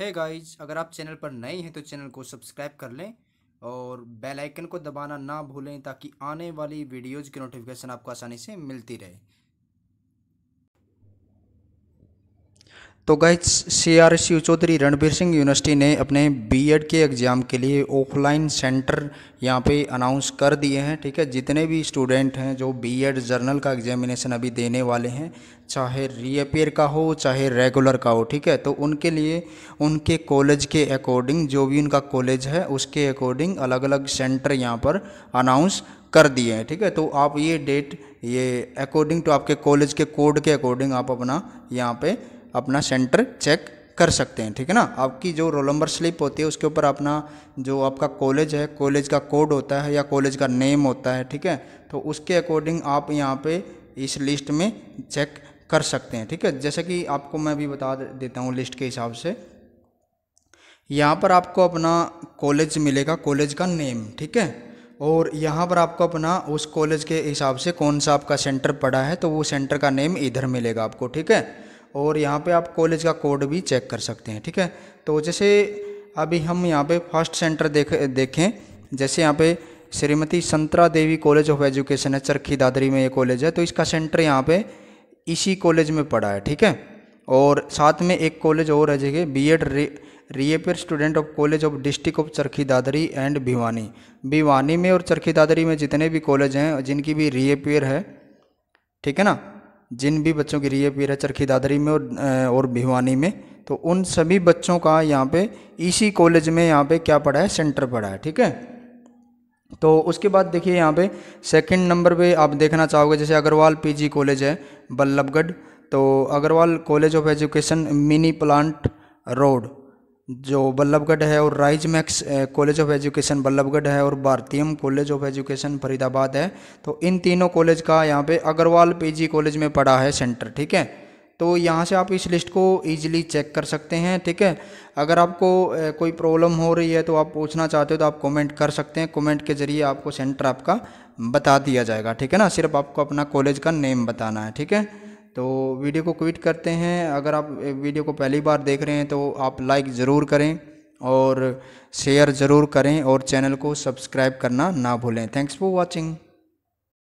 है गाइज अगर आप चैनल पर नए हैं तो चैनल को सब्सक्राइब कर लें और बेल आइकन को दबाना ना भूलें ताकि आने वाली वीडियोज़ की नोटिफिकेशन आपको आसानी से मिलती रहे तो guys C R Shiv Chaudhary Ranbir Singh university ने अपने बीएड के एग्ज़ाम के लिए ऑफलाइन सेंटर यहाँ पे अनाउंस कर दिए हैं ठीक है जितने भी स्टूडेंट हैं जो बीएड जर्नल का एग्जामिनेशन अभी देने वाले हैं चाहे रीअपेयर का हो चाहे रेगुलर का हो ठीक है तो उनके लिए उनके कॉलेज के अकॉर्डिंग जो भी उनका कॉलेज है उसके अकॉर्डिंग अलग अलग सेंटर यहाँ पर अनाउंस कर दिए हैं ठीक है तो आप ये डेट ये अकॉर्डिंग टू तो आपके कॉलेज के कोड के अकॉर्डिंग आप अपना यहाँ पर अपना सेंटर चेक कर सकते हैं ठीक है ना आपकी जो रोल नंबर स्लिप होती है उसके ऊपर अपना जो आपका कॉलेज है कॉलेज का कोड होता है या कॉलेज का नेम होता है ठीक है तो उसके अकॉर्डिंग आप यहाँ पे इस लिस्ट में चेक कर सकते हैं ठीक है जैसे कि आपको मैं भी बता देता हूँ लिस्ट के हिसाब से यहाँ पर आपको अपना कॉलेज मिलेगा कॉलेज का नेम ठीक है और यहाँ पर आपको अपना उस कॉलेज के हिसाब से कौन सा आपका सेंटर पड़ा है तो वो सेंटर का नेम इधर मिलेगा आपको ठीक है और यहाँ पे आप कॉलेज का कोड भी चेक कर सकते हैं ठीक है तो जैसे अभी हम यहाँ पे फर्स्ट सेंटर देख देखें जैसे यहाँ पे श्रीमती संतरा देवी कॉलेज ऑफ एजुकेशन है चरखी दादरी में ये कॉलेज है तो इसका सेंटर यहाँ पे इसी कॉलेज में पड़ा है ठीक है और साथ में एक कॉलेज और है जैसे B Ed reappear student of college of district of Charkhi Dadri and Bhiwani Bhiwani में और चरखी दादरी में जितने भी कॉलेज हैं जिनकी भी रिएपेयर है ठीक है ना जिन भी बच्चों की रही है चरखी दादरी में और और भिवानी में तो उन सभी बच्चों का यहाँ पे इसी कॉलेज में यहाँ पे क्या पढ़ा है सेंटर पढ़ा है ठीक है तो उसके बाद देखिए यहाँ पे सेकंड नंबर पे आप देखना चाहोगे जैसे अग्रवाल पीजी कॉलेज है बल्लभगढ़ तो Agarwal college of education mini plant road जो बल्लभगढ़ है और rise max college of education Ballabhgarh है और Bharatiyam college of education Faridabad है तो इन तीनों कॉलेज का यहाँ पे अग्रवाल पीजी कॉलेज में पढ़ा है सेंटर ठीक है तो यहाँ से आप इस लिस्ट को ईजिली चेक कर सकते हैं ठीक है अगर आपको कोई प्रॉब्लम हो रही है तो आप पूछना चाहते हो तो आप कॉमेंट कर सकते हैं कॉमेंट के जरिए आपको सेंटर आपका बता दिया जाएगा ठीक है ना सिर्फ आपको अपना कॉलेज का नेम बताना है ठीक है तो वीडियो को क्विट करते हैं अगर आप वीडियो को पहली बार देख रहे हैं तो आप लाइक ज़रूर करें और शेयर ज़रूर करें और चैनल को सब्सक्राइब करना ना भूलें थैंक्स फॉर वॉचिंग